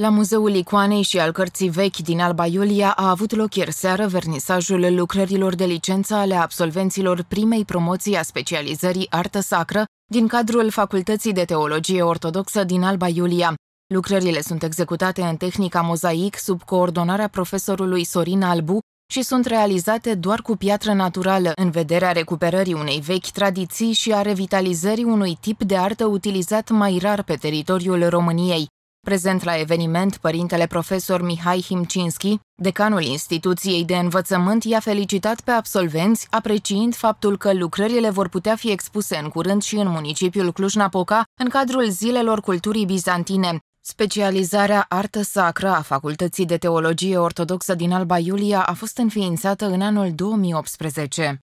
La Muzeul Icoanei și al Cărții Vechi din Alba Iulia a avut loc ieri seară vernisajul lucrărilor de licență ale absolvenților primei promoții a specializării Artă Sacră din cadrul Facultății de Teologie Ortodoxă din Alba Iulia. Lucrările sunt executate în tehnica mozaic sub coordonarea profesorului Sorin Albu și sunt realizate doar cu piatră naturală, în vederea recuperării unei vechi tradiții și a revitalizării unui tip de artă utilizat mai rar pe teritoriul României. Prezent la eveniment, părintele profesor Mihai Himcinski, decanul instituției de învățământ, i-a felicitat pe absolvenți, apreciind faptul că lucrările vor putea fi expuse în curând și în municipiul Cluj-Napoca, în cadrul Zilelor Culturii Bizantine. Specializarea Artă Sacră a Facultății de Teologie Ortodoxă din Alba Iulia a fost înființată în anul 2018.